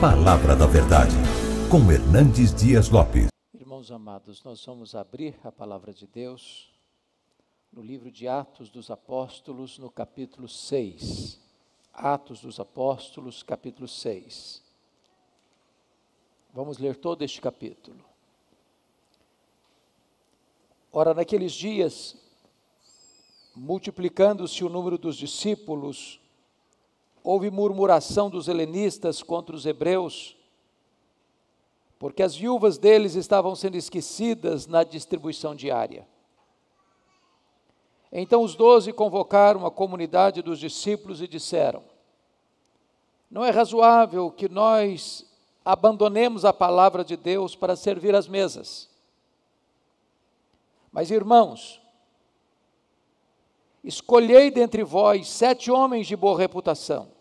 Palavra da Verdade, com Hernandes Dias Lopes. Irmãos amados, nós vamos abrir a palavra de Deus no livro de Atos dos Apóstolos, no capítulo 6. Atos dos Apóstolos, capítulo 6. Vamos ler todo este capítulo. Ora, naqueles dias, multiplicando-se o número dos discípulos, houve murmuração dos helenistas contra os hebreus, porque as viúvas deles estavam sendo esquecidas na distribuição diária. Então os doze convocaram a comunidade dos discípulos e disseram: Não é razoável que nós abandonemos a palavra de Deus para servir as mesas. Mas irmãos, escolhei dentre vós sete homens de boa reputação,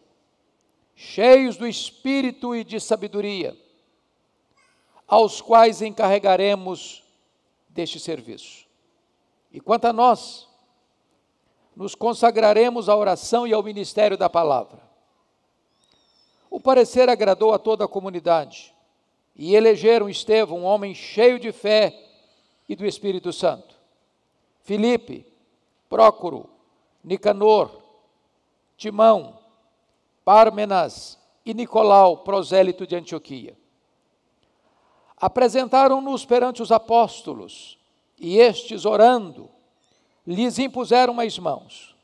cheios do espírito e de sabedoria, aos quais encarregaremos deste serviço. E quanto a nós, nos consagraremos à oração e ao ministério da palavra. O parecer agradou a toda a comunidade e elegeram Estevão, um homem cheio de fé e do Espírito Santo. Filipe, Prócoro, Nicanor, Timão, Pármenas e Nicolau, prosélito de Antioquia. Apresentaram-nos perante os apóstolos, e estes, orando, lhes impuseram as mãos.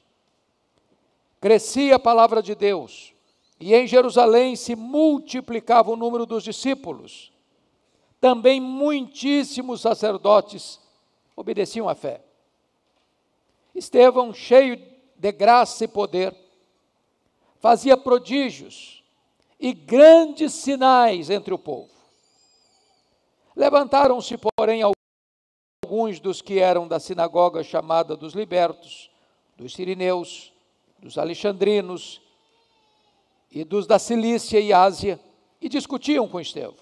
Crescia a palavra de Deus, e em Jerusalém se multiplicava o número dos discípulos. Também muitíssimos sacerdotes obedeciam à fé. Estevão, cheio de graça e poder, fazia prodígios e grandes sinais entre o povo. Levantaram-se, porém, alguns dos que eram da sinagoga chamada dos libertos, dos sirineus, dos alexandrinos e dos da Cilícia e Ásia, e discutiam com Estevão.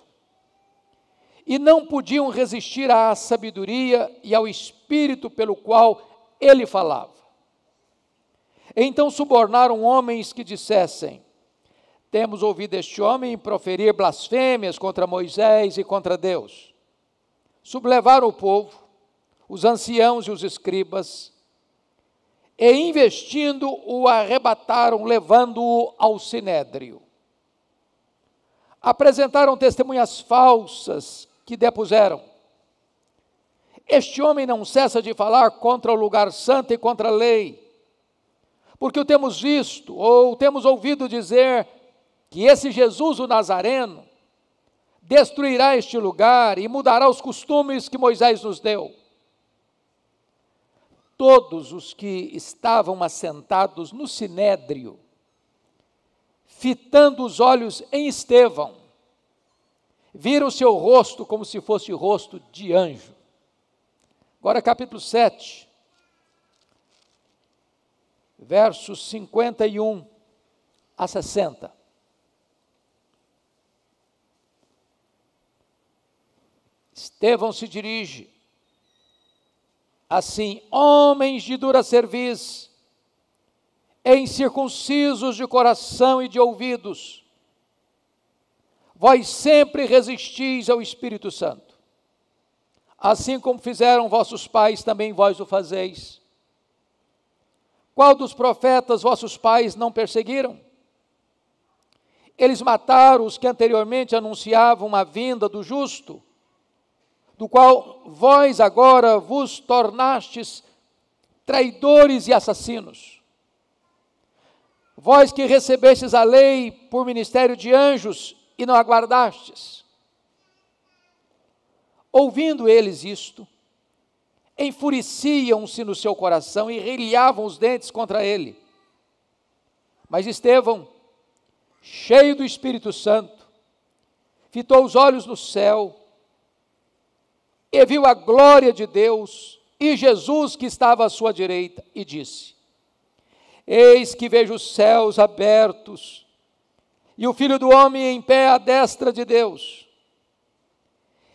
E não podiam resistir à sabedoria e ao espírito pelo qual ele falava. Então subornaram homens que dissessem: Temos ouvido este homem proferir blasfêmias contra Moisés e contra Deus. Sublevaram o povo, os anciãos e os escribas, e investindo o arrebataram, levando-o ao sinédrio. Apresentaram testemunhas falsas que depuseram. Este homem não cessa de falar contra o lugar santo e contra a lei porque o temos visto ou temos ouvido dizer que esse Jesus o Nazareno destruirá este lugar e mudará os costumes que Moisés nos deu. Todos os que estavam assentados no sinédrio, fitando os olhos em Estevão, viram seu rosto como se fosse rosto de anjo. Agora, capítulo 7 versos 51 a 60. Estevão se dirige assim: homens de dura cerviz, incircuncisos de coração e de ouvidos, vós sempre resistis ao Espírito Santo. Assim como fizeram vossos pais, também vós o fazeis. Qual dos profetas vossos pais não perseguiram? Eles mataram os que anteriormente anunciavam a vinda do justo, do qual vós agora vos tornastes traidores e assassinos. Vós que recebestes a lei por ministério de anjos e não aguardastes. Ouvindo eles isto, enfureciam-se no seu coração e rilhavam os dentes contra ele. Mas Estevão, cheio do Espírito Santo, fitou os olhos no céu e viu a glória de Deus e Jesus que estava à sua direita e disse: Eis que vejo os céus abertos e o filho do homem em pé à destra de Deus.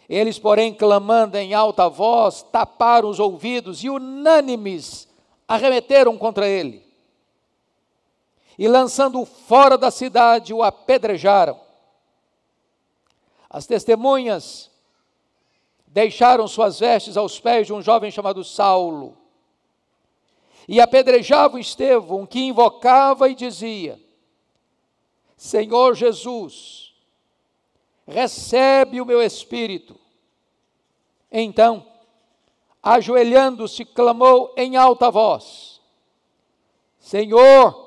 Eles, porém, clamando em alta voz, taparam os ouvidos e, unânimes, arremeteram contra ele. E, lançando-o fora da cidade, o apedrejaram. As testemunhas deixaram suas vestes aos pés de um jovem chamado Saulo e apedrejava Estevão, que invocava e dizia: Senhor Jesus, recebe o meu espírito. Então, ajoelhando-se, clamou em alta voz: Senhor,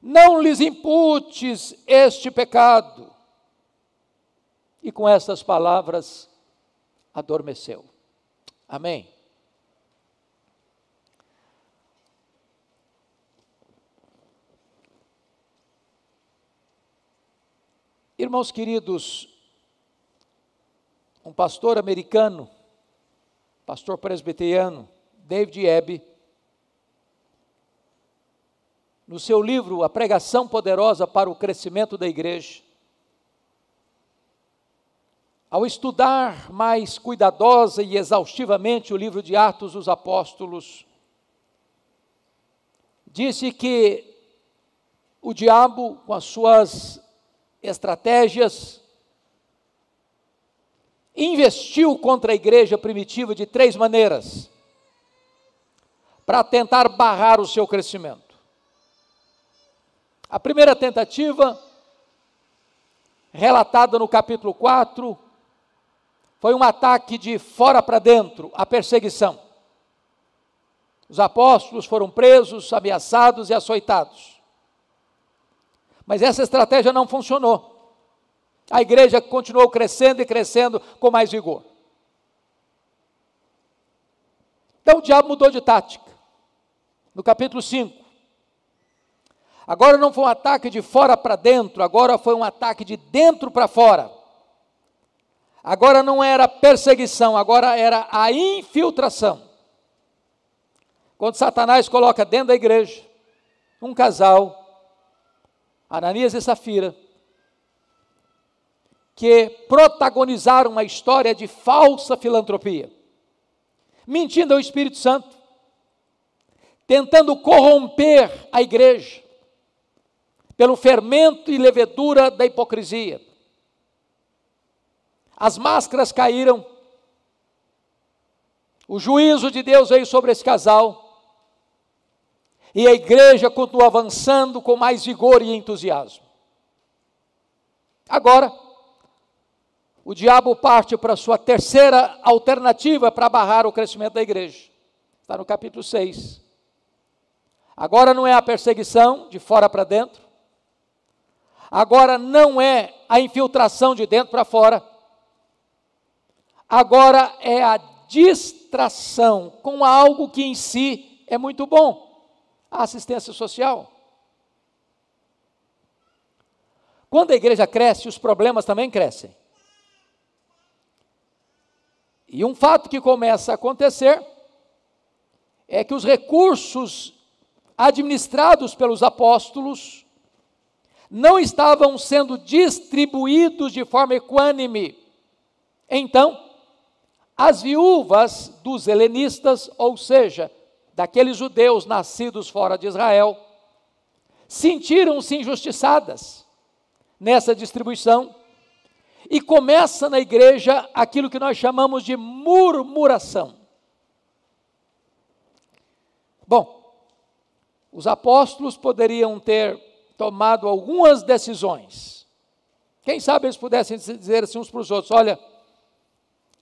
não lhes imputes este pecado. E com estas palavras adormeceu. Amém. Irmãos queridos, um pastor americano, pastor presbiteriano, David Ebb, no seu livro A Pregação Poderosa para o Crescimento da Igreja, ao estudar mais cuidadosa e exaustivamente o livro de Atos dos Apóstolos, disse que o diabo, com as suas estratégias, investiu contra a igreja primitiva de três maneiras para tentar barrar o seu crescimento. A primeira tentativa, relatada no capítulo 4, foi um ataque de fora para dentro, a perseguição. Os apóstolos foram presos, ameaçados e açoitados. Mas essa estratégia não funcionou. A igreja continuou crescendo e crescendo com mais vigor. Então o diabo mudou de tática. No capítulo 5. Agora não foi um ataque de fora para dentro, agora foi um ataque de dentro para fora. Agora não era perseguição, agora era a infiltração. Quando Satanás coloca dentro da igreja um casal Ananias e Safira, que protagonizaram uma história de falsa filantropia, mentindo ao Espírito Santo, tentando corromper a igreja pelo fermento e levedura da hipocrisia. As máscaras caíram, o juízo de Deus veio sobre esse casal e a igreja continua avançando com mais vigor e entusiasmo. Agora, o diabo parte para a sua terceira alternativa para barrar o crescimento da igreja. Está no capítulo 6. Agora não é a perseguição de fora para dentro. Agora não é a infiltração de dentro para fora. Agora é a distração com algo que em si é muito bom a assistência social. Quando a igreja cresce, os problemas também crescem. E um fato que começa a acontecer é que os recursos administrados pelos apóstolos não estavam sendo distribuídos de forma equânime. Então, as viúvas dos helenistas, ou seja, daqueles judeus nascidos fora de Israel, sentiram-se injustiçadas nessa distribuição e começa na igreja aquilo que nós chamamos de murmuração. Bom, os apóstolos poderiam ter tomado algumas decisões. Quem sabe eles pudessem dizer assim uns para os outros: olha,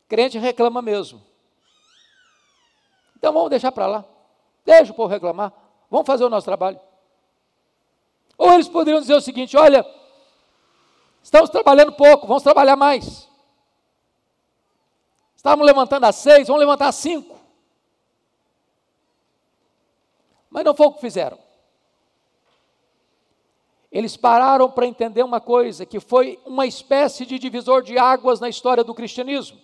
crente reclama mesmo. Então vamos deixar para lá. Deixa o povo reclamar. Vamos fazer o nosso trabalho. Ou eles poderiam dizer o seguinte: olha, estamos trabalhando pouco, vamos trabalhar mais. Estávamos levantando às seis, vamos levantar às cinco. Mas não foi o que fizeram. Eles pararam para entender uma coisa que foi uma espécie de divisor de águas na história do cristianismo.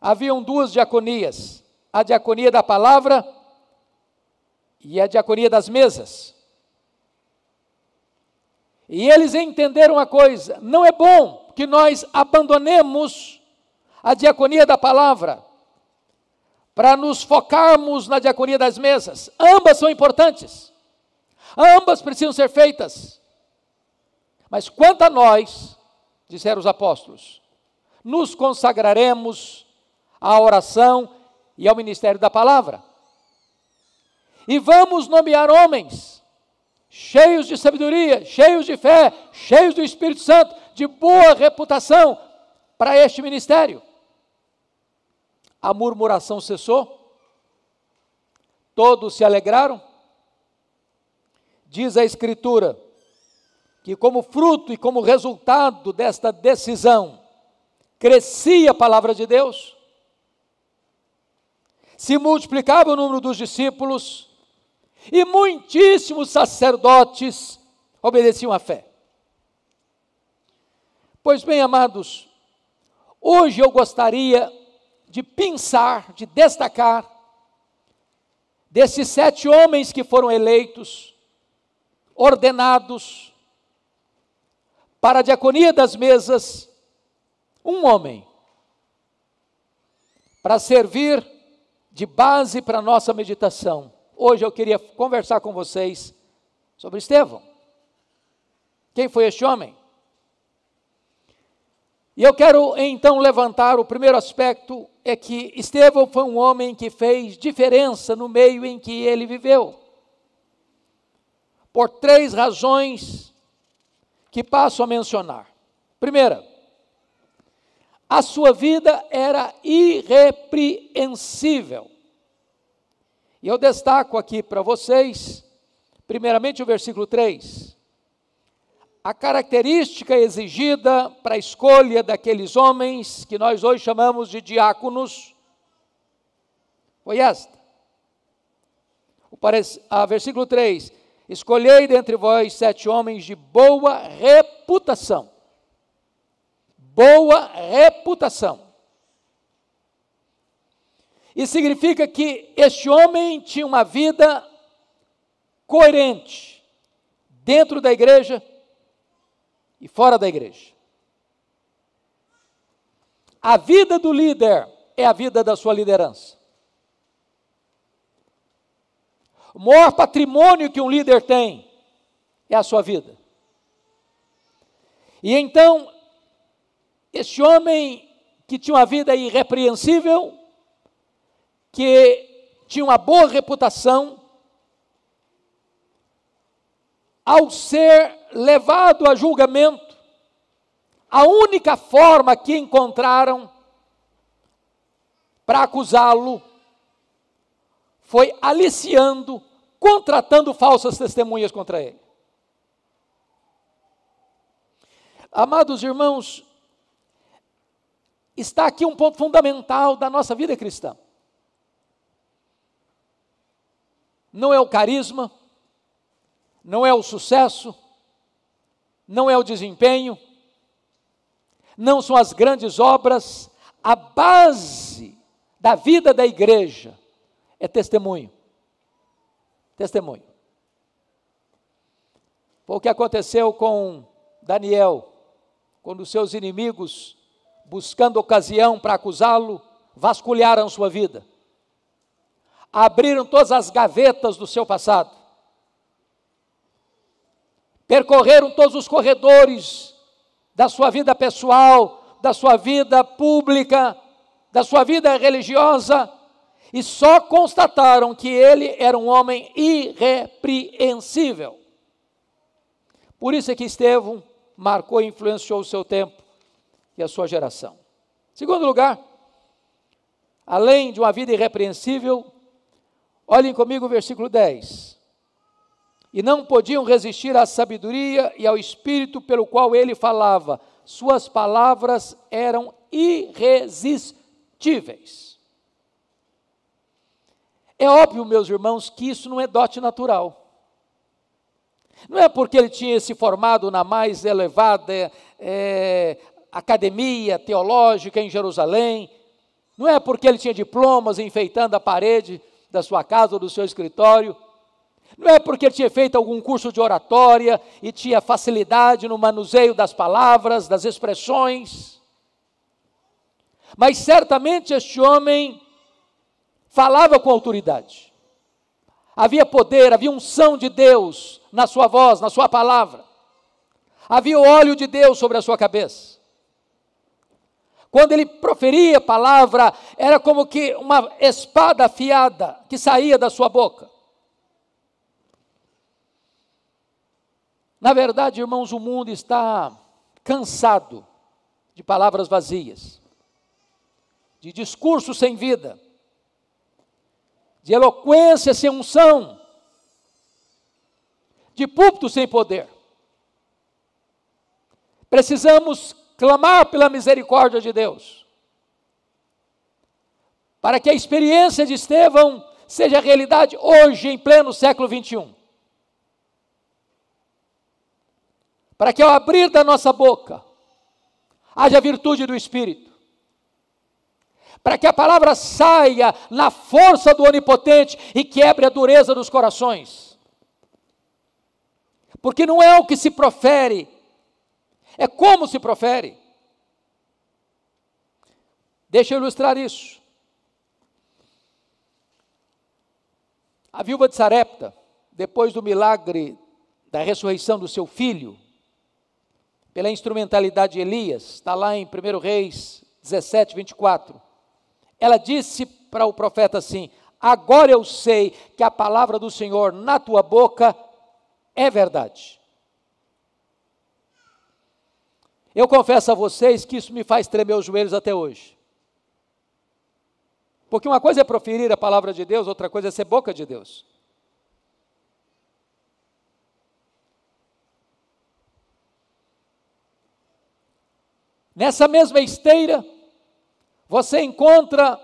Haviam duas diaconias, a diaconia da palavra e a diaconia das mesas. E eles entenderam uma coisa: não é bom que nós abandonemos a diaconia da palavra para nos focarmos na diaconia das mesas. Ambas são importantes, ambas precisam ser feitas. Mas quanto a nós, disseram os apóstolos, nos consagraremos à oração e ao ministério da palavra. E vamos nomear homens cheios de sabedoria, cheios de fé, cheios do Espírito Santo, de boa reputação para este ministério. A murmuração cessou, todos se alegraram. Diz a Escritura que, como fruto e como resultado desta decisão, crescia a palavra de Deus se multiplicava o número dos discípulos, e muitíssimos sacerdotes obedeciam à fé. Pois bem, amados, hoje eu gostaria de pensar, de destacar, desses sete homens que foram eleitos, ordenados, para a diaconia das mesas, um homem, para servir de base para a nossa meditação. Hoje eu queria conversar com vocês sobre Estevão. Quem foi este homem? E eu quero então levantar o primeiro aspecto é que Estevão foi um homem que fez diferença no meio em que ele viveu. Por três razões que passo a mencionar. Primeira, a sua vida era irrepreensível. E eu destaco aqui para vocês, primeiramente o versículo 3. A característica exigida para a escolha daqueles homens que nós hoje chamamos de diáconos foi esta. O a ah, versículo 3: Escolhei dentre vós sete homens de boa reputação boa reputação. E significa que este homem tinha uma vida coerente dentro da igreja e fora da igreja. A vida do líder é a vida da sua liderança. O maior patrimônio que um líder tem é a sua vida. E então, este homem que tinha uma vida irrepreensível, que tinha uma boa reputação, ao ser levado a julgamento, a única forma que encontraram para acusá-lo foi aliciando, contratando falsas testemunhas contra ele. Amados irmãos, está aqui um ponto fundamental da nossa vida cristã. Não é o carisma, não é o sucesso, não é o desempenho, não são as grandes obras, a base da vida da igreja é testemunho. Testemunho. Foi o que aconteceu com Daniel, quando seus inimigos buscando ocasião para acusá-lo, vasculharam sua vida, abriram todas as gavetas do seu passado, percorreram todos os corredores da sua vida pessoal, da sua vida pública, da sua vida religiosa, e só constataram que ele era um homem irrepreensível. Por isso é que Estevão marcou e influenciou o seu tempo e a sua geração. Segundo lugar, além de uma vida irrepreensível, olhem comigo o versículo 10. E não podiam resistir à sabedoria e ao espírito pelo qual ele falava. Suas palavras eram irresistíveis. É óbvio, meus irmãos, que isso não é dote natural. Não é porque ele tinha se formado na mais elevada é, academia teológica em Jerusalém, não é porque ele tinha diplomas enfeitando a parede da sua casa ou do seu escritório, não é porque ele tinha feito algum curso de oratória e tinha facilidade no manuseio das palavras, das expressões, mas certamente este homem falava com autoridade, havia poder, havia unção de Deus na sua voz, na sua palavra, havia o óleo de Deus sobre a sua cabeça. Quando ele proferia a palavra, era como que uma espada afiada que saía da sua boca. Na verdade, irmãos, o mundo está cansado de palavras vazias, de discurso sem vida, de eloquência sem unção, de púlpito sem poder. Precisamos clamar pela misericórdia de Deus, para que a experiência de Estevão seja realidade hoje, em pleno século 21. Para que ao abrir da nossa boca haja virtude do Espírito, para que a palavra saia na força do Onipotente e quebre a dureza dos corações. Porque não é o que se profere é como se profere. Deixa eu ilustrar isso. A viúva de Sarepta, depois do milagre da ressurreição do seu filho, pela instrumentalidade de Elias, está lá em 1 Reis 17, 24. Ela disse para o profeta assim: Agora eu sei que a palavra do Senhor na tua boca é verdade. Eu confesso a vocês que isso me faz tremer os joelhos até hoje. Porque uma coisa é proferir a palavra de Deus, outra coisa é ser boca de Deus. Nessa mesma esteira, você encontra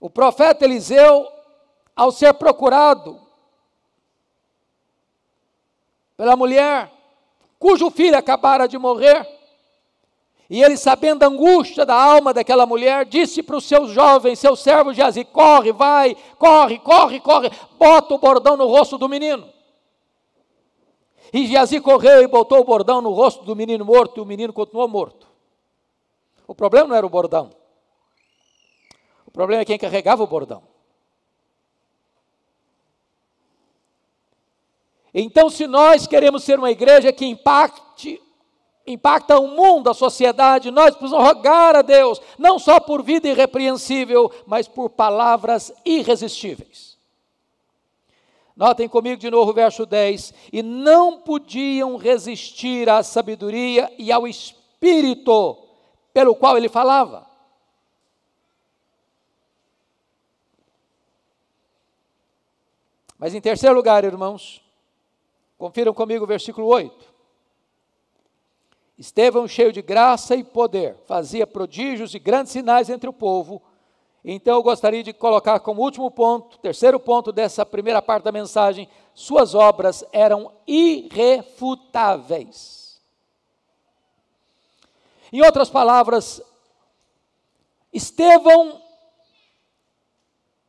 o profeta Eliseu ao ser procurado pela mulher cujo filho acabara de morrer. E ele, sabendo a angústia da alma daquela mulher, disse para os seus jovens, seus servos Geazi: corre, vai, corre, corre, corre, bota o bordão no rosto do menino. E Geazi correu e botou o bordão no rosto do menino morto, e o menino continuou morto. O problema não era o bordão, o problema é quem carregava o bordão. Então, se nós queremos ser uma igreja que impacte, impacta o mundo, a sociedade, nós precisamos rogar a Deus, não só por vida irrepreensível, mas por palavras irresistíveis. Notem comigo de novo o verso 10: E não podiam resistir à sabedoria e ao espírito pelo qual ele falava. Mas em terceiro lugar, irmãos, Confiram comigo o versículo 8. Estevão, cheio de graça e poder, fazia prodígios e grandes sinais entre o povo. Então eu gostaria de colocar como último ponto, terceiro ponto dessa primeira parte da mensagem, suas obras eram irrefutáveis. Em outras palavras, Estevão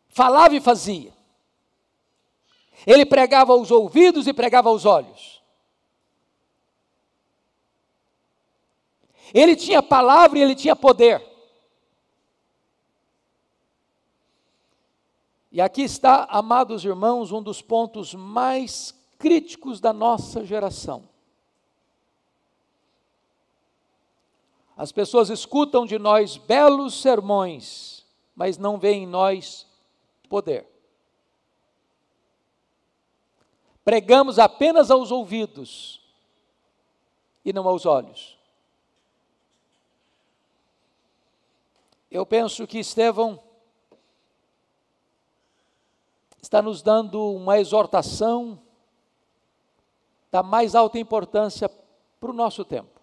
falava e fazia. Ele pregava aos ouvidos e pregava aos olhos. Ele tinha palavra e ele tinha poder. E aqui está, amados irmãos, um dos pontos mais críticos da nossa geração. As pessoas escutam de nós belos sermões, mas não veem em nós poder. Pregamos apenas aos ouvidos e não aos olhos. Eu penso que Estevão está nos dando uma exortação da mais alta importância para o nosso tempo.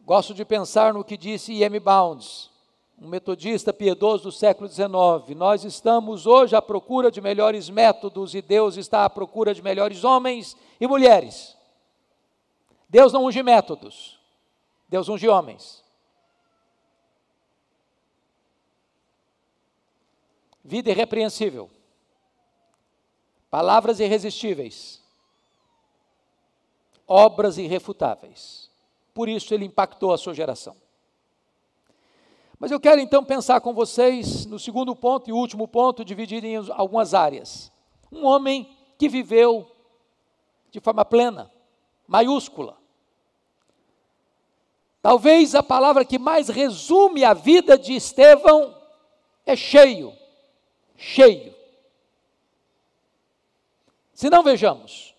Gosto de pensar no que disse E.M. Bounds um metodista piedoso do século XIX. Nós estamos hoje à procura de melhores métodos e Deus está à procura de melhores homens e mulheres. Deus não unge métodos, Deus unge homens. Vida irrepreensível, palavras irresistíveis, obras irrefutáveis. Por isso ele impactou a sua geração. Mas eu quero então pensar com vocês no segundo ponto e último ponto, dividido em algumas áreas. Um homem que viveu de forma plena, maiúscula. Talvez a palavra que mais resume a vida de Estevão é cheio. Cheio. Se não vejamos.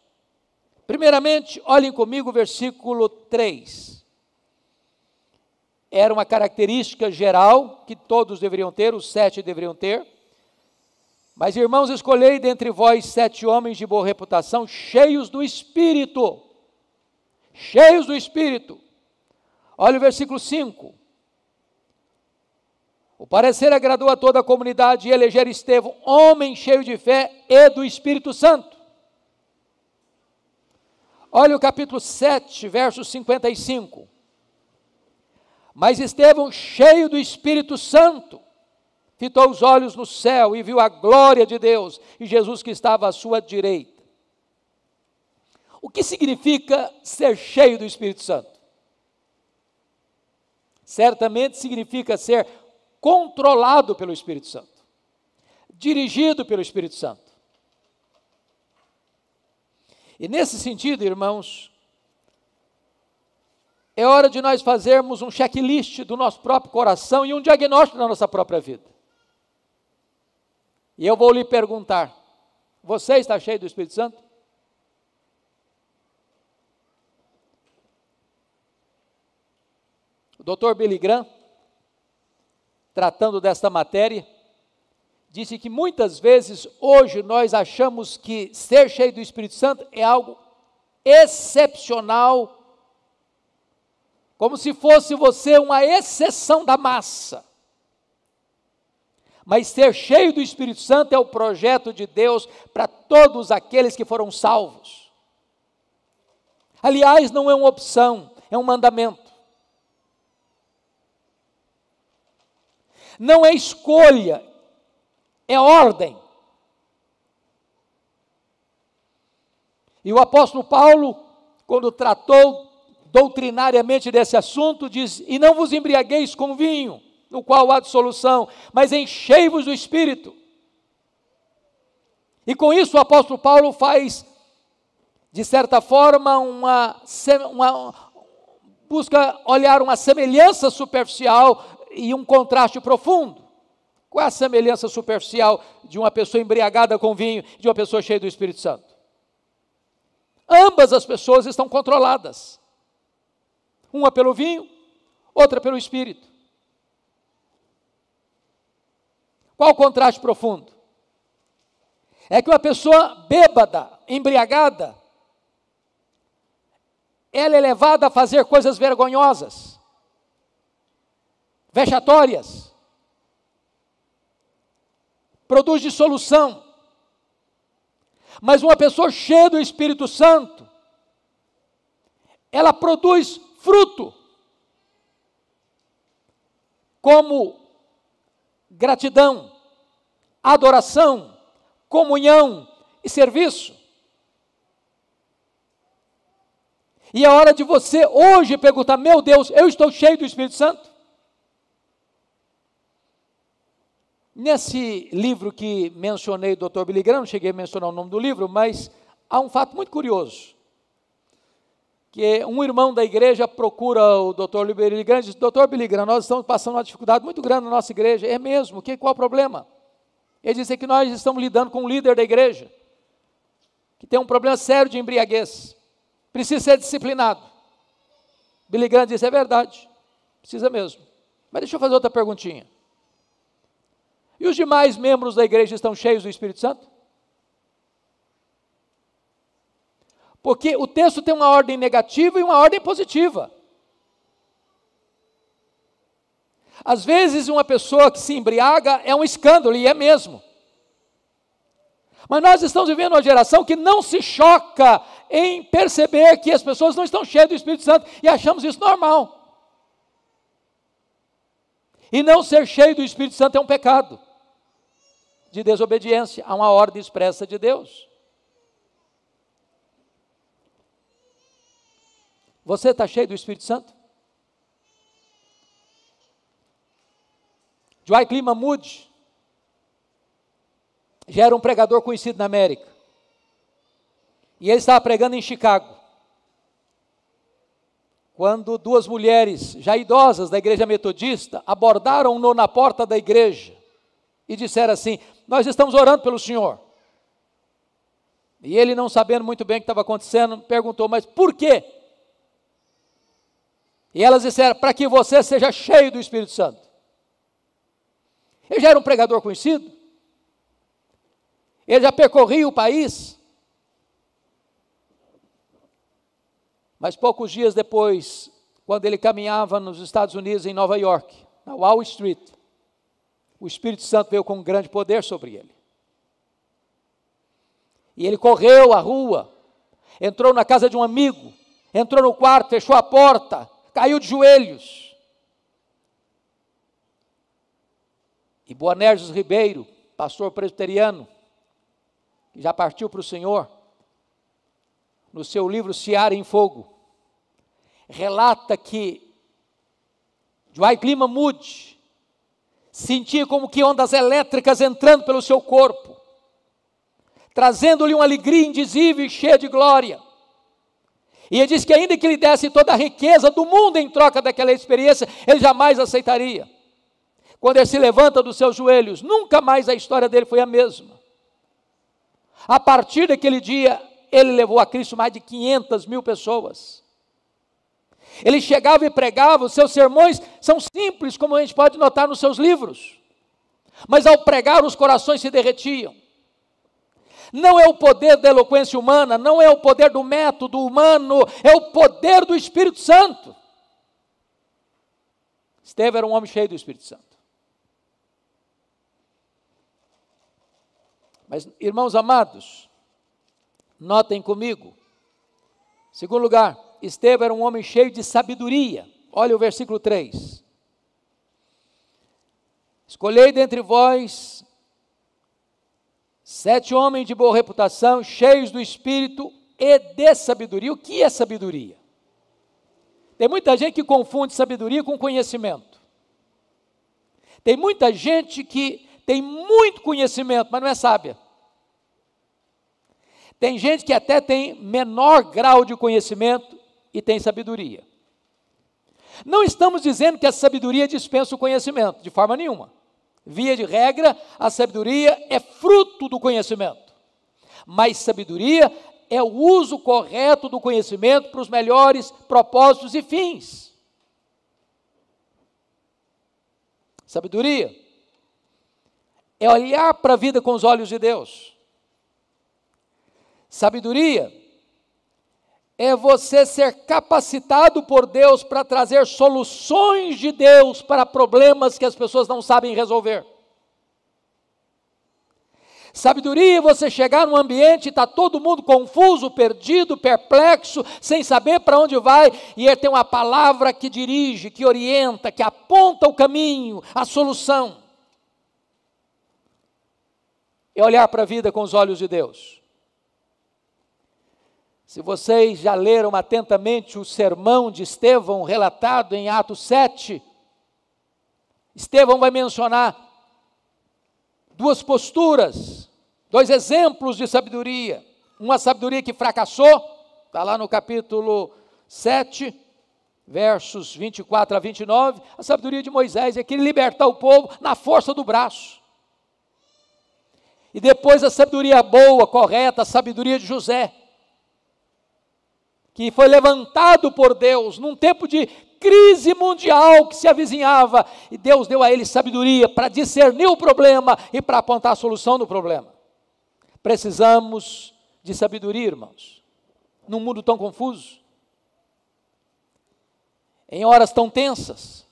Primeiramente, olhem comigo o versículo 3 era uma característica geral que todos deveriam ter, os sete deveriam ter. Mas, irmãos, escolhei dentre vós sete homens de boa reputação, cheios do espírito. Cheios do espírito. Olha o versículo 5. O parecer agradou a toda a comunidade e eleger Estevão, homem cheio de fé e do Espírito Santo. Olha o capítulo 7, verso 55. Mas Estevão, cheio do Espírito Santo, fitou os olhos no céu e viu a glória de Deus e Jesus que estava à sua direita. O que significa ser cheio do Espírito Santo? Certamente significa ser controlado pelo Espírito Santo, dirigido pelo Espírito Santo. E nesse sentido, irmãos, é hora de nós fazermos um checklist do nosso próprio coração e um diagnóstico da nossa própria vida. E eu vou lhe perguntar: você está cheio do Espírito Santo? O doutor Billy Graham, tratando desta matéria, disse que muitas vezes hoje nós achamos que ser cheio do Espírito Santo é algo excepcional como se fosse você uma exceção da massa. Mas ser cheio do Espírito Santo é o projeto de Deus para todos aqueles que foram salvos. Aliás, não é uma opção, é um mandamento. Não é escolha, é ordem. E o apóstolo Paulo, quando tratou doutrinariamente desse assunto, diz: E não vos embriagueis com vinho, no qual há dissolução, mas enchei-vos do espírito. E com isso o apóstolo Paulo faz, de certa forma, uma, uma busca olhar uma semelhança superficial e um contraste profundo. Qual é a semelhança superficial de uma pessoa embriagada com vinho e de uma pessoa cheia do Espírito Santo? Ambas as pessoas estão controladas. Uma pelo vinho, outra pelo espírito. Qual o contraste profundo? É que uma pessoa bêbada, embriagada, ela é levada a fazer coisas vergonhosas, vexatórias, produz dissolução. Mas uma pessoa cheia do Espírito Santo, ela produz fruto como gratidão, adoração, comunhão e serviço. E é hora de você hoje perguntar: meu Deus, eu estou cheio do Espírito Santo? Nesse livro que mencionei, Dr. Billy Graham, cheguei a mencionar o nome do livro, mas há um fato muito curioso que um irmão da igreja procura o doutor Billy Graham e diz, doutor Billy Graham, nós estamos passando uma dificuldade muito grande na nossa igreja. É mesmo, que, qual o problema? Ele diz que nós estamos lidando com um líder da igreja, que tem um problema sério de embriaguez, precisa ser disciplinado. Billy Graham disse, é verdade, precisa mesmo. Mas deixa eu fazer outra perguntinha. E os demais membros da igreja estão cheios do Espírito Santo? Porque o texto tem uma ordem negativa e uma ordem positiva. Às vezes, uma pessoa que se embriaga é um escândalo, e é mesmo. Mas nós estamos vivendo uma geração que não se choca em perceber que as pessoas não estão cheias do Espírito Santo e achamos isso normal. E não ser cheio do Espírito Santo é um pecado de desobediência a uma ordem expressa de Deus. Você está cheio do Espírito Santo? Dwight Clima Moody já era um pregador conhecido na América. E ele estava pregando em Chicago. Quando duas mulheres já idosas da igreja metodista abordaram-no na porta da igreja e disseram assim: Nós estamos orando pelo senhor. E ele, não sabendo muito bem o que estava acontecendo, perguntou: Mas por quê? E elas disseram: para que você seja cheio do Espírito Santo. Ele já era um pregador conhecido, ele já percorria o país. Mas poucos dias depois, quando ele caminhava nos Estados Unidos, em Nova York, na Wall Street, o Espírito Santo veio com um grande poder sobre ele. E ele correu à rua, entrou na casa de um amigo, entrou no quarto, fechou a porta, caiu de joelhos. E Boanerges Ribeiro, pastor presbiteriano, que já partiu para o Senhor, no seu livro Seara em Fogo, relata que Dwight Clima Moody sentia como que ondas elétricas entrando pelo seu corpo, trazendo-lhe uma alegria indizível e cheia de glória. E ele diz que, ainda que lhe desse toda a riqueza do mundo em troca daquela experiência, ele jamais aceitaria. Quando ele se levanta dos seus joelhos, nunca mais a história dele foi a mesma. A partir daquele dia, ele levou a Cristo mais de 500 mil pessoas. Ele chegava e pregava, os seus sermões são simples, como a gente pode notar nos seus livros. Mas ao pregar, os corações se derretiam. Não é o poder da eloquência humana, não é o poder do método humano, é o poder do Espírito Santo. Estevão era um homem cheio do Espírito Santo. Mas, irmãos amados, notem comigo. Segundo lugar, Estevão era um homem cheio de sabedoria. Olha o versículo 3. Escolhei dentre vós Sete homens de boa reputação, cheios do espírito e de sabedoria. O que é sabedoria? Tem muita gente que confunde sabedoria com conhecimento. Tem muita gente que tem muito conhecimento, mas não é sábia. Tem gente que até tem menor grau de conhecimento e tem sabedoria. Não estamos dizendo que a sabedoria dispensa o conhecimento, de forma nenhuma. Via de regra, a sabedoria é fruto do conhecimento. Mas sabedoria é o uso correto do conhecimento para os melhores propósitos e fins. Sabedoria é olhar para a vida com os olhos de Deus. Sabedoria é você ser capacitado por Deus para trazer soluções de Deus para problemas que as pessoas não sabem resolver. Sabedoria é você chegar num ambiente e está todo mundo confuso, perdido, perplexo, sem saber para onde vai, e ele tem uma palavra que dirige, que orienta, que aponta o caminho, a solução. É olhar para a vida com os olhos de Deus. Se vocês já leram atentamente o sermão de Estevão, relatado em Atos 7, Estevão vai mencionar duas posturas, dois exemplos de sabedoria. Uma sabedoria que fracassou, está lá no capítulo 7, versos 24 a 29. A sabedoria de Moisés é que ele libertar o povo na força do braço. E depois a sabedoria boa, correta, a sabedoria de José que foi levantado por Deus num tempo de crise mundial que se avizinhava, e Deus deu a ele sabedoria para discernir o problema e para apontar a solução do problema. Precisamos de sabedoria, irmãos, num mundo tão confuso, em horas tão tensas,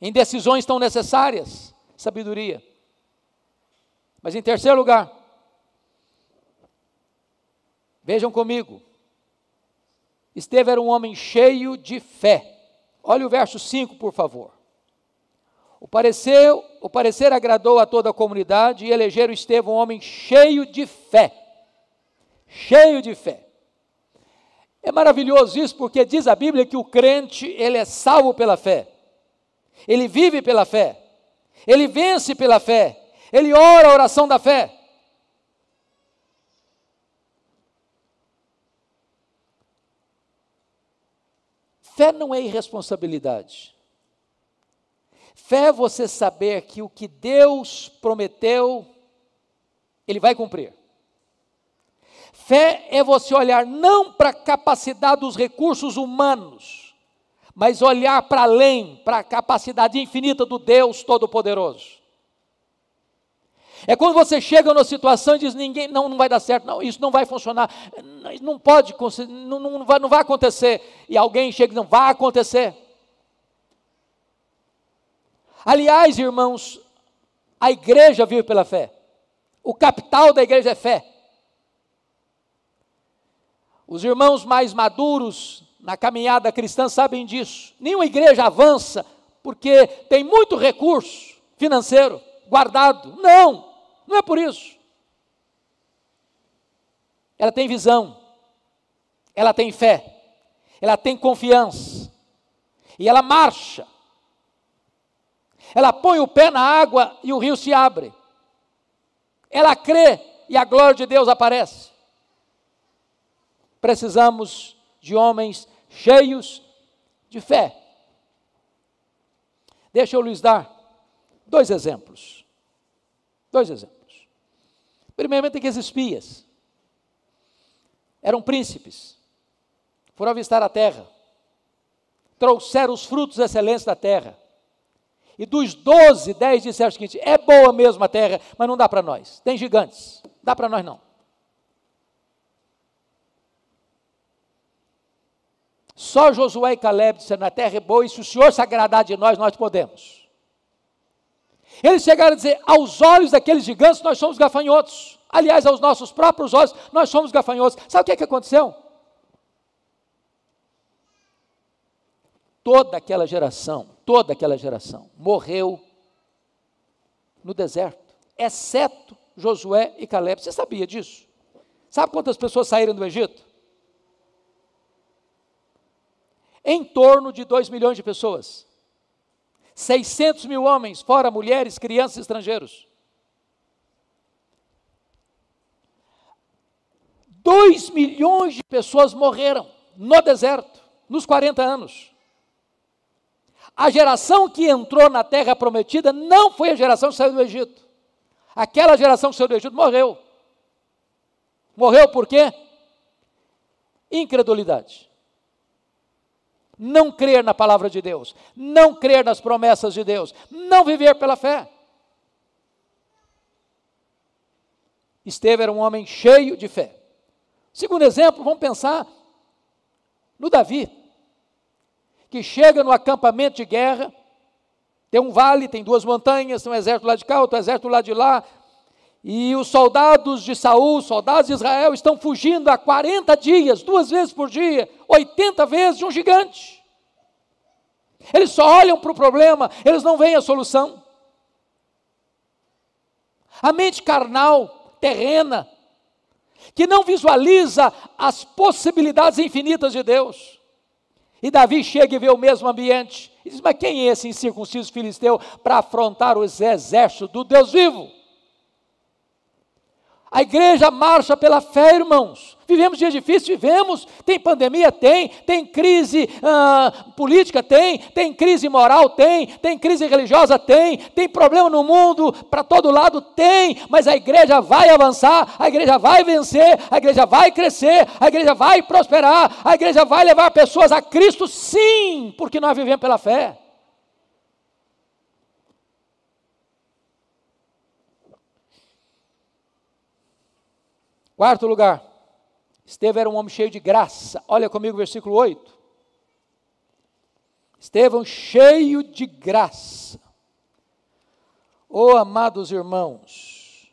em decisões tão necessárias, sabedoria. Mas em terceiro lugar, vejam comigo, Esteve era um homem cheio de fé. Olha o verso 5, por favor. O parecer, o parecer agradou a toda a comunidade e elegeram Estevão um homem cheio de fé. Cheio de fé. É maravilhoso isso porque diz a Bíblia que o crente, ele é salvo pela fé. Ele vive pela fé. Ele vence pela fé. Ele ora a oração da fé. Fé não é irresponsabilidade. Fé é você saber que o que Deus prometeu, Ele vai cumprir. Fé é você olhar não para a capacidade dos recursos humanos, mas olhar para além, para a capacidade infinita do Deus Todo-Poderoso. É quando você chega numa situação e diz, ninguém, não, não vai dar certo, não, isso não vai funcionar, não pode, não, não, vai, não vai acontecer. E alguém chega e diz, não, vai acontecer. Aliás, irmãos, a igreja vive pela fé. O capital da igreja é fé. Os irmãos mais maduros na caminhada cristã sabem disso. Nenhuma igreja avança porque tem muito recurso financeiro guardado. Não! Não é por isso. Ela tem visão, ela tem fé, ela tem confiança, e ela marcha. Ela põe o pé na água e o rio se abre. Ela crê e a glória de Deus aparece. Precisamos de homens cheios de fé. Deixa eu lhes dar dois exemplos. Dois exemplos. Primeiramente, que esses espias eram príncipes, foram avistar a terra, trouxeram os frutos excelentes da terra. E dos doze, dez disseram o seguinte: é boa mesmo a terra, mas não dá para nós. Tem gigantes, não dá para nós não. Só Josué e Caleb disseram: na terra é boa, e se o Senhor se agradar de nós, nós podemos. Eles chegaram a dizer: aos olhos daqueles gigantes, nós somos gafanhotos. Aliás, aos nossos próprios olhos, nós somos gafanhotos. Sabe o que, é que aconteceu? Toda aquela geração, toda aquela geração morreu no deserto, exceto Josué e Caleb. Você sabia disso? Sabe quantas pessoas saíram do Egito? Em torno de 2 milhões de pessoas. 600 mil homens, fora mulheres, crianças e estrangeiros. 2 milhões de pessoas morreram no deserto, nos 40 anos. A geração que entrou na terra prometida não foi a geração que saiu do Egito. Aquela geração que saiu do Egito morreu. Morreu por quê? Incredulidade não crer na palavra de Deus, não crer nas promessas de Deus, não viver pela fé. Esteve era um homem cheio de fé. Segundo exemplo, vamos pensar no Davi, que chega no acampamento de guerra, tem um vale, tem duas montanhas, tem um exército lá de cá, outro exército lá de lá, e os soldados de Saul, soldados de Israel, estão fugindo há 40 dias, duas vezes por dia, 80 vezes de um gigante. Eles só olham para o problema, eles não veem a solução. A mente carnal, terrena, que não visualiza as possibilidades infinitas de Deus. E Davi chega e vê o mesmo ambiente. E diz: Mas quem é esse incircunciso filisteu para afrontar os exércitos do Deus vivo? A igreja marcha pela fé, irmãos. Vivemos dias difíceis, vivemos. Tem pandemia? Tem. Tem crise ah, política? Tem. Tem crise moral? Tem. Tem crise religiosa? Tem. Tem problema no mundo para todo lado? Tem. Mas a igreja vai avançar, a igreja vai vencer, a igreja vai crescer, a igreja vai prosperar, a igreja vai levar pessoas a Cristo, sim, porque nós vivemos pela fé. Quarto lugar, Estevão era um homem cheio de graça. Olha comigo o versículo 8. Estevão cheio de graça. Ô oh, amados irmãos,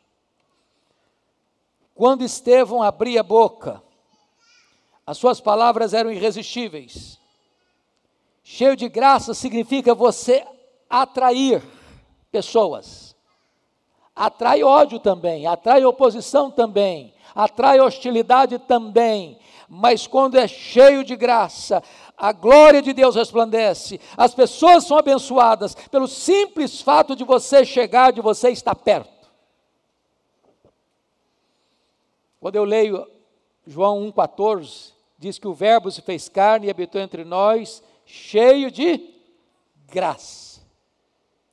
quando Estevão abria a boca, as suas palavras eram irresistíveis. Cheio de graça significa você atrair pessoas atrai ódio também, atrai oposição também, atrai hostilidade também. Mas quando é cheio de graça, a glória de Deus resplandece, as pessoas são abençoadas pelo simples fato de você chegar, de você estar perto. Quando eu leio João 1,14, diz que o Verbo se fez carne e habitou entre nós, cheio de graça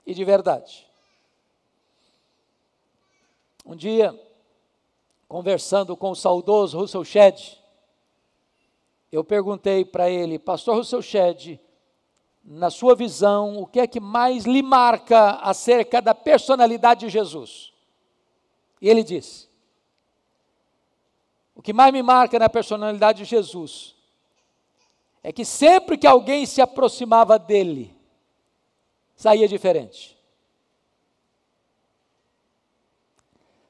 e de verdade. Um dia, conversando com o saudoso Russell Shedd, eu perguntei para ele, pastor Russell Shedd, na sua visão, o que é que mais lhe marca acerca da personalidade de Jesus? E ele disse: O que mais me marca na personalidade de Jesus é que sempre que alguém se aproximava dele, saía diferente.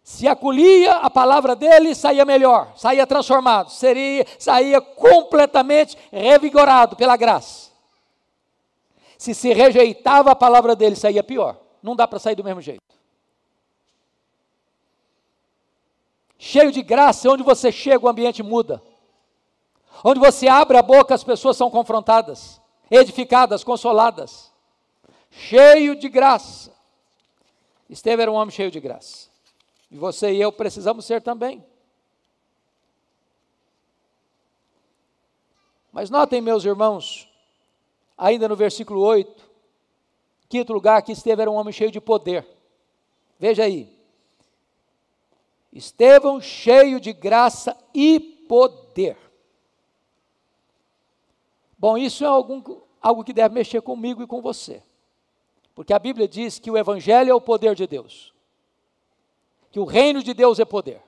se acolhia a palavra dele, saía melhor, saía transformado, seria, saía completamente revigorado pela graça. Se se rejeitava a palavra dele, saía pior. Não dá para sair do mesmo jeito. Cheio de graça, onde você chega, o ambiente muda. Onde você abre a boca, as pessoas são confrontadas, edificadas, consoladas. Cheio de graça. Esteve era um homem cheio de graça. E você e eu precisamos ser também. Mas notem, meus irmãos, ainda no versículo 8, quinto lugar que Estevão era um homem cheio de poder. Veja aí. Estevão cheio de graça e poder. Bom, isso é algum, algo que deve mexer comigo e com você. Porque a Bíblia diz que o Evangelho é o poder de Deus que o reino de Deus é poder.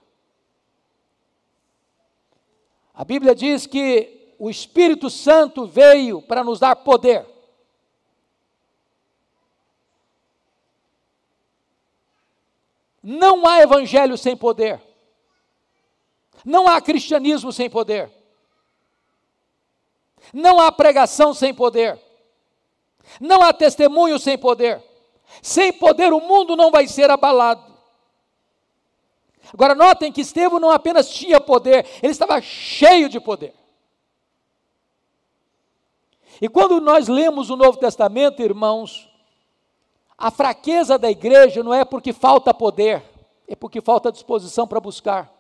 A Bíblia diz que o Espírito Santo veio para nos dar poder. Não há evangelho sem poder. Não há cristianismo sem poder. Não há pregação sem poder. Não há testemunho sem poder. Sem poder o mundo não vai ser abalado. Agora notem que Estevão não apenas tinha poder, ele estava cheio de poder. E quando nós lemos o Novo Testamento, irmãos, a fraqueza da igreja não é porque falta poder, é porque falta disposição para buscar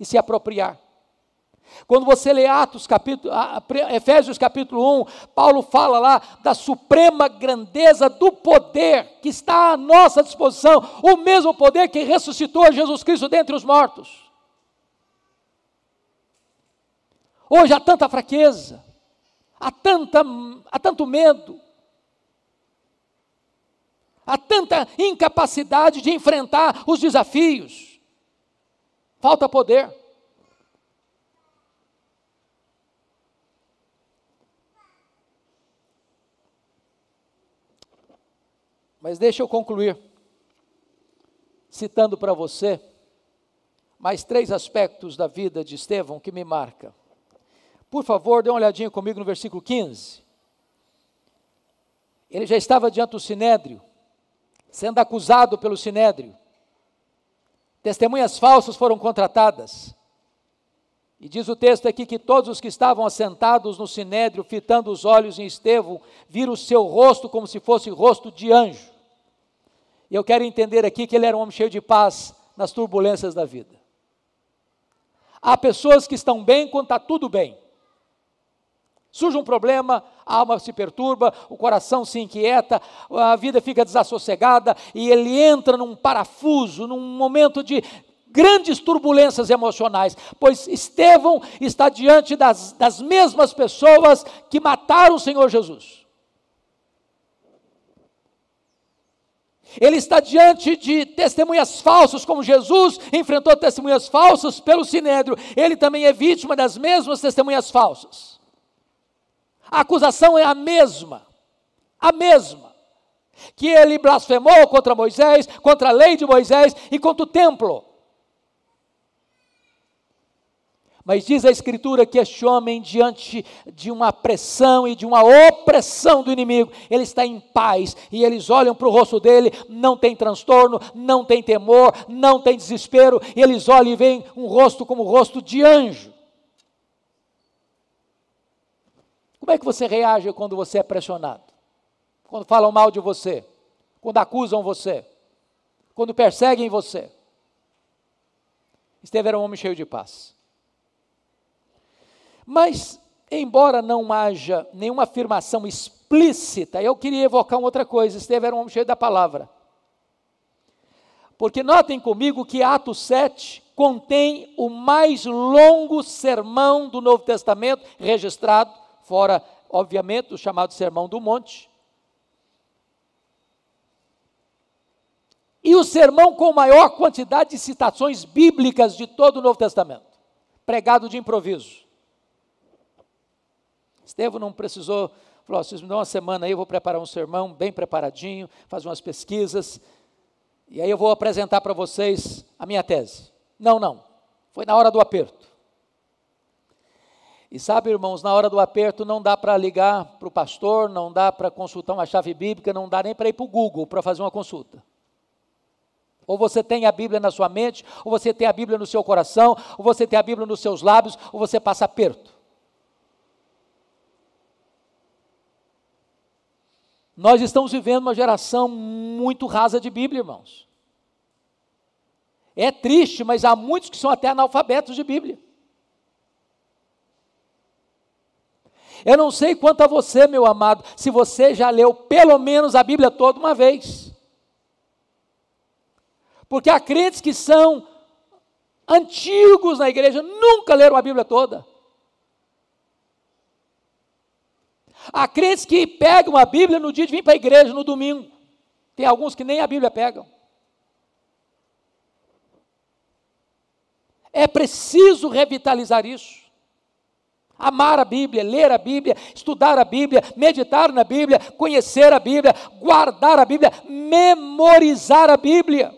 e se apropriar. Quando você lê Atos capítulo, Efésios capítulo 1, Paulo fala lá da suprema grandeza do poder que está à nossa disposição, o mesmo poder que ressuscitou Jesus Cristo dentre os mortos. Hoje há tanta fraqueza, há, tanta, há tanto medo, há tanta incapacidade de enfrentar os desafios. Falta poder. Mas deixa eu concluir citando para você mais três aspectos da vida de Estevão que me marca. Por favor, dê uma olhadinha comigo no versículo 15. Ele já estava diante do sinédrio, sendo acusado pelo sinédrio. Testemunhas falsas foram contratadas. E diz o texto aqui que todos os que estavam assentados no sinédrio, fitando os olhos em Estevão, viram o seu rosto como se fosse rosto de anjo. E eu quero entender aqui que ele era um homem cheio de paz nas turbulências da vida. Há pessoas que estão bem quando está tudo bem. Surge um problema, a alma se perturba, o coração se inquieta, a vida fica desassossegada e ele entra num parafuso, num momento de grandes turbulências emocionais, pois Estevão está diante das, das mesmas pessoas que mataram o Senhor Jesus. Ele está diante de testemunhas falsas, como Jesus enfrentou testemunhas falsas pelo sinédrio. Ele também é vítima das mesmas testemunhas falsas. A acusação é a mesma, a mesma, que ele blasfemou contra Moisés, contra a lei de Moisés e contra o templo. Mas diz a Escritura que este homem, diante de uma pressão e de uma opressão do inimigo, ele está em paz e eles olham para o rosto dele, não tem transtorno, não tem temor, não tem desespero, eles olham e veem um rosto como o rosto de anjo. Como é que você reage quando você é pressionado? Quando falam mal de você? Quando acusam você? Quando perseguem você? Esteve era um homem cheio de paz. Mas, embora não haja nenhuma afirmação explícita, eu queria evocar uma outra coisa. Esteve era um homem cheio da palavra. Porque notem comigo que Atos 7 contém o mais longo sermão do Novo Testamento registrado, fora, obviamente, o chamado Sermão do Monte. e o sermão com maior quantidade de citações bíblicas de todo o Novo Testamento, pregado de improviso. Estevão não precisou, falou: vocês me dão uma semana aí, eu vou preparar um sermão bem preparadinho, fazer umas pesquisas, e aí eu vou apresentar para vocês a minha tese. Não, não. Foi na hora do aperto. E sabe, irmãos, na hora do aperto não dá para ligar para o pastor, não dá para consultar uma chave bíblica, não dá nem para ir para o Google para fazer uma consulta. Ou você tem a Bíblia na sua mente, ou você tem a Bíblia no seu coração, ou você tem a Bíblia nos seus lábios, ou você passa aperto. Nós estamos vivendo uma geração muito rasa de Bíblia, irmãos. É triste, mas há muitos que são até analfabetos de Bíblia. Eu não sei quanto a você, meu amado, se você já leu pelo menos a Bíblia toda uma vez. Porque há crentes que são antigos na igreja, nunca leram a Bíblia toda. Há crentes que pegam a Bíblia no dia de vir para a igreja, no domingo. Tem alguns que nem a Bíblia pegam. É preciso revitalizar isso. Amar a Bíblia, ler a Bíblia, estudar a Bíblia, meditar na Bíblia, conhecer a Bíblia, guardar a Bíblia, memorizar a Bíblia.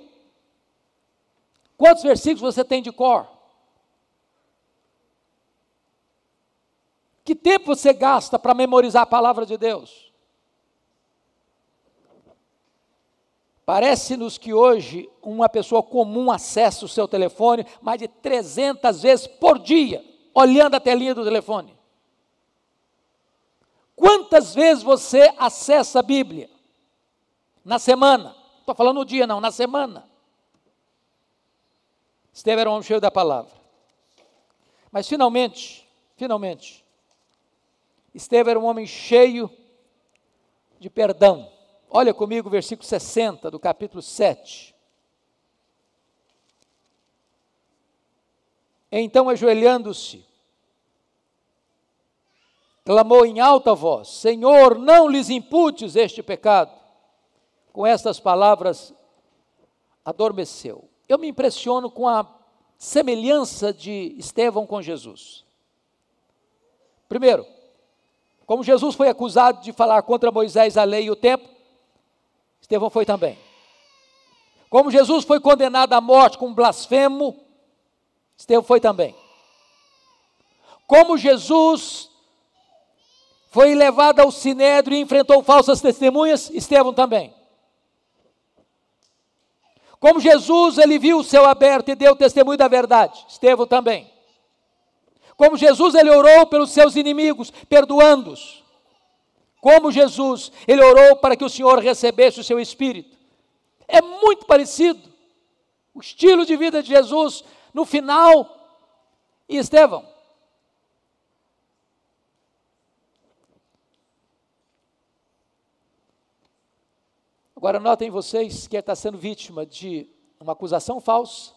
Quantos versículos você tem de cor? Que tempo você gasta para memorizar a palavra de Deus? Parece-nos que hoje uma pessoa comum acessa o seu telefone mais de 300 vezes por dia, olhando a telinha do telefone. Quantas vezes você acessa a Bíblia? Na semana. Não estou falando no dia, não, na semana. Esteve era um homem cheio da palavra. Mas finalmente, finalmente, Estevão era um homem cheio de perdão. Olha comigo o versículo 60 do capítulo 7. Então, ajoelhando-se, clamou em alta voz: Senhor, não lhes imputes este pecado. Com estas palavras, adormeceu. Eu me impressiono com a semelhança de Estevão com Jesus. Primeiro, como Jesus foi acusado de falar contra Moisés, a lei e o tempo, Estevão foi também. Como Jesus foi condenado à morte como blasfemo, Estevão foi também. Como Jesus foi levado ao sinédrio e enfrentou falsas testemunhas, Estevão também. Como Jesus, ele viu o céu aberto e deu testemunho da verdade, Estevão também. Como Jesus ele orou pelos seus inimigos, perdoando-os. Como Jesus ele orou para que o Senhor recebesse o seu espírito. É muito parecido o estilo de vida de Jesus no final. E Estevão, Agora notem vocês que ele está sendo vítima de uma acusação falsa,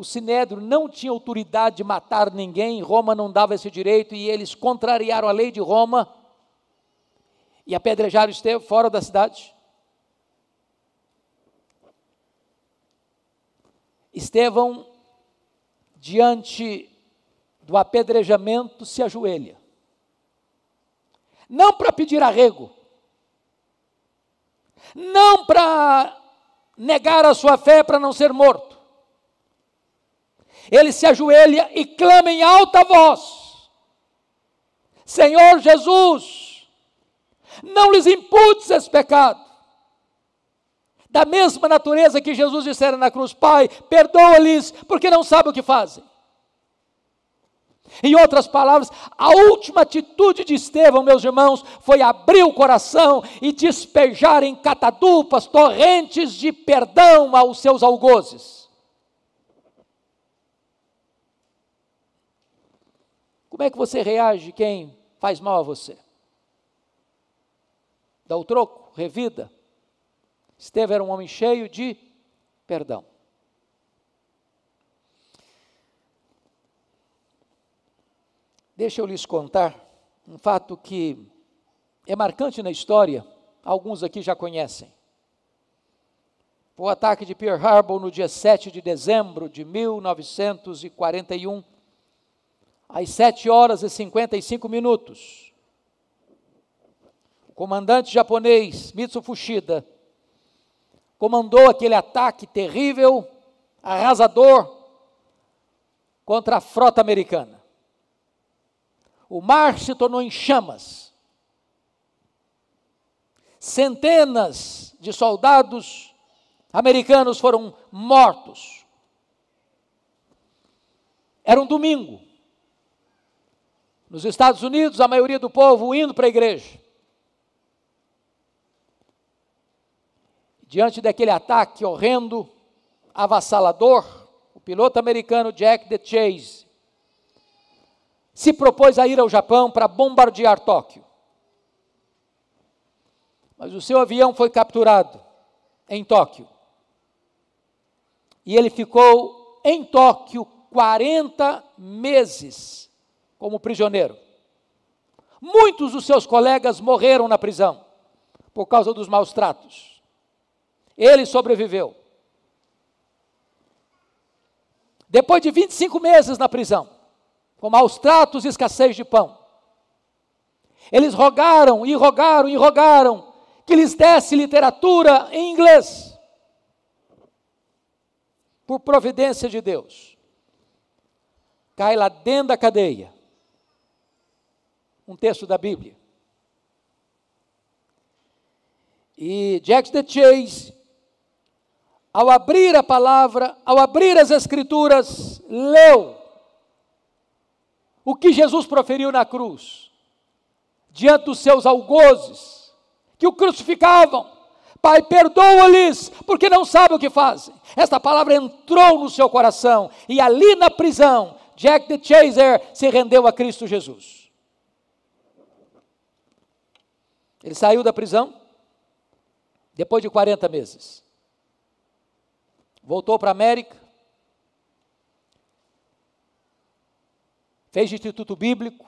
o Sinédrio não tinha autoridade de matar ninguém, Roma não dava esse direito e eles contrariaram a lei de Roma e apedrejaram Estevão fora da cidade. Estevão, diante do apedrejamento, se ajoelha. Não para pedir arrego, não para negar a sua fé para não ser morto ele se ajoelha e clama em alta voz: Senhor Jesus, não lhes imputes esse pecado. Da mesma natureza que Jesus dissera na cruz: Pai, perdoa-lhes, porque não sabem o que fazem. Em outras palavras, a última atitude de Estevão, meus irmãos, foi abrir o coração e despejar em catadupas torrentes de perdão aos seus algozes. Como é que você reage quem faz mal a você? Dá o troco, revida. Esteve era um homem cheio de perdão. Deixa eu lhes contar um fato que é marcante na história, alguns aqui já conhecem. O ataque de Pearl Harbor no dia 7 de dezembro de 1941 às 7 horas e 55 minutos, o comandante japonês Mitsu Fushida comandou aquele ataque terrível, arrasador, contra a frota americana. O mar se tornou em chamas. Centenas de soldados americanos foram mortos. Era um domingo. Nos Estados Unidos, a maioria do povo indo para a igreja. Diante daquele ataque horrendo, avassalador, o piloto americano Jack de Chase se propôs a ir ao Japão para bombardear Tóquio. Mas o seu avião foi capturado em Tóquio. E ele ficou em Tóquio 40 meses como prisioneiro. Muitos dos seus colegas morreram na prisão por causa dos maus tratos. Ele sobreviveu. Depois de 25 meses na prisão, com maus tratos e escassez de pão, eles rogaram e rogaram e rogaram que lhes desse literatura em inglês. Por providência de Deus, cai lá dentro da cadeia um texto da Bíblia. E Jack the Chase, ao abrir a palavra, ao abrir as Escrituras, leu o que Jesus proferiu na cruz, diante dos seus algozes, que o crucificavam. Pai, perdoa-lhes, porque não sabem o que fazem. Esta palavra entrou no seu coração, e ali na prisão, Jack the Chaser se rendeu a Cristo Jesus. Ele saiu da prisão depois de 40 meses. Voltou para a América. Fez instituto bíblico.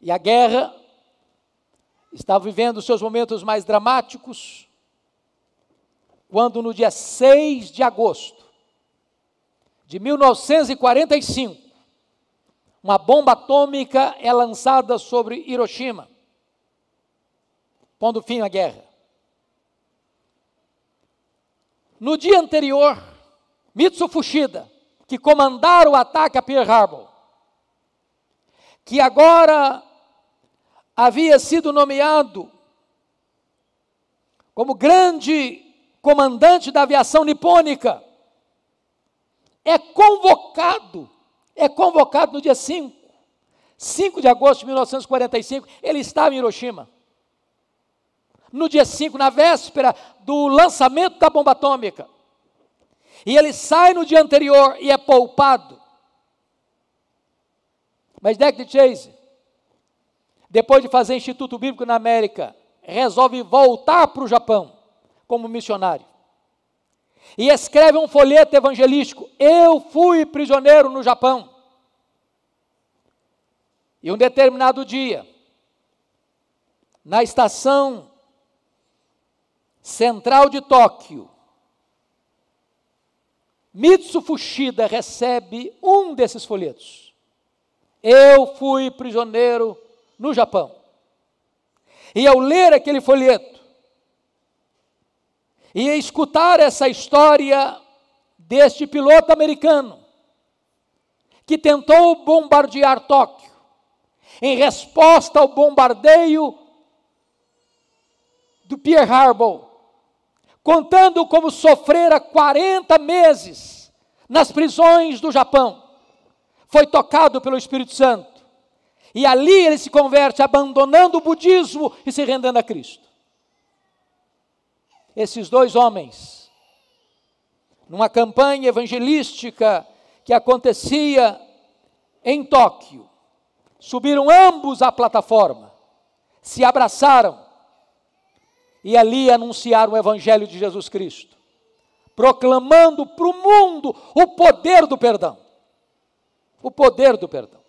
E a guerra estava vivendo seus momentos mais dramáticos. Quando no dia 6 de agosto de 1945, uma bomba atômica é lançada sobre Hiroshima pondo fim à guerra. No dia anterior, Mitsu Fushida, que comandara o ataque a Pearl Harbor, que agora havia sido nomeado como grande comandante da aviação nipônica, é convocado, é convocado no dia 5, 5 de agosto de 1945, ele estava em Hiroshima no dia 5, na véspera do lançamento da bomba atômica. E ele sai no dia anterior e é poupado. Mas Deck Chase, depois de fazer Instituto Bíblico na América, resolve voltar para o Japão como missionário. E escreve um folheto evangelístico: Eu fui prisioneiro no Japão. E um determinado dia, na estação Central de Tóquio. Mitsu Fushida recebe um desses folhetos. Eu fui prisioneiro no Japão. E ao ler aquele folheto, e escutar essa história deste piloto americano, que tentou bombardear Tóquio, em resposta ao bombardeio do Pier Harbor, contando como sofrera 40 meses nas prisões do Japão. Foi tocado pelo Espírito Santo. E ali ele se converte, abandonando o budismo e se rendendo a Cristo. Esses dois homens, numa campanha evangelística que acontecia em Tóquio, subiram ambos à plataforma, se abraçaram e ali anunciar o Evangelho de Jesus Cristo, proclamando para o mundo o poder do perdão. O poder do perdão.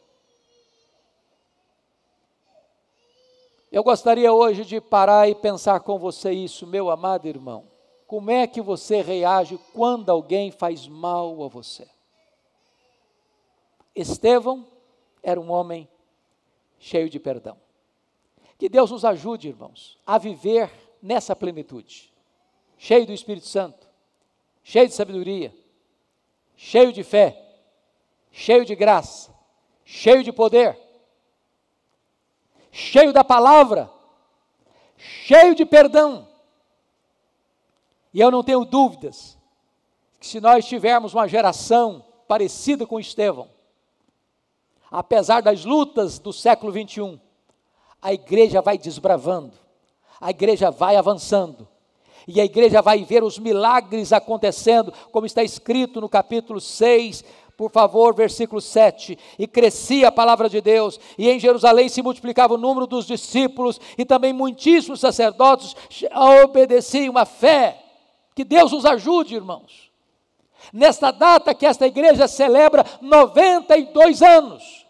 Eu gostaria hoje de parar e pensar com você isso, meu amado irmão. Como é que você reage quando alguém faz mal a você? Estevão era um homem cheio de perdão. Que Deus nos ajude, irmãos, a viver nessa plenitude, cheio do Espírito Santo, cheio de sabedoria, cheio de fé, cheio de graça, cheio de poder, cheio da palavra, cheio de perdão. E eu não tenho dúvidas que se nós tivermos uma geração parecida com Estevão, apesar das lutas do século 21, a igreja vai desbravando a igreja vai avançando. E a igreja vai ver os milagres acontecendo, como está escrito no capítulo 6, por favor, versículo 7. E crescia a palavra de Deus, e em Jerusalém se multiplicava o número dos discípulos, e também muitíssimos sacerdotes obedeciam a fé. Que Deus nos ajude, irmãos. Nesta data que esta igreja celebra 92 anos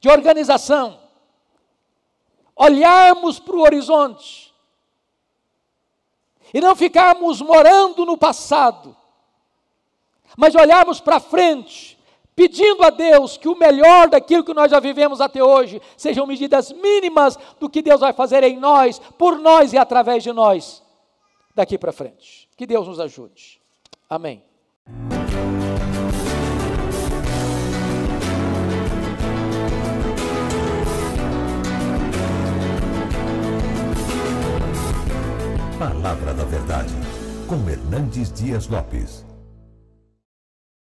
de organização, olharmos para o horizonte e não ficarmos morando no passado, mas olharmos para frente, pedindo a Deus que o melhor daquilo que nós já vivemos até hoje sejam medidas mínimas do que Deus vai fazer em nós, por nós e através de nós, daqui para frente. Que Deus nos ajude. Amém. Palavra da Verdade, com Hernandes Dias Lopes.